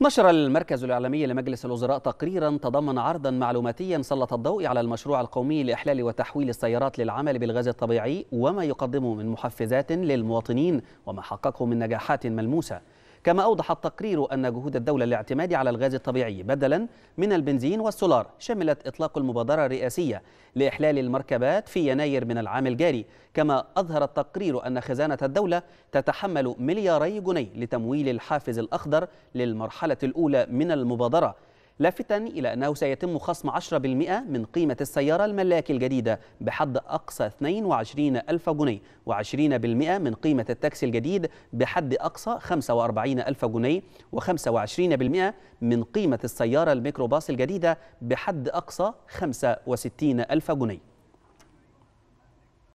نشر المركز الإعلامي لمجلس الوزراء تقريرا تضمن عرضا معلوماتيا سلط الضوء على المشروع القومي لإحلال وتحويل السيارات للعمل بالغاز الطبيعي وما يقدمه من محفزات للمواطنين وما حققه من نجاحات ملموسة كما أوضح التقرير أن جهود الدولة الاعتماد على الغاز الطبيعي بدلا من البنزين والسولار شملت إطلاق المبادرة الرئاسية لإحلال المركبات في يناير من العام الجاري كما أظهر التقرير أن خزانة الدولة تتحمل ملياري جنيه لتمويل الحافز الأخضر للمرحلة الأولى من المبادرة لافتا إلى أنه سيتم خصم 10% من قيمة السيارة الملاك الجديدة بحد أقصى 22 ألف جنيه و20% من قيمة التاكسي الجديد بحد أقصى 45 ألف جنيه و25% من قيمة السيارة الميكروباص الجديدة بحد أقصى 65 ألف جنيه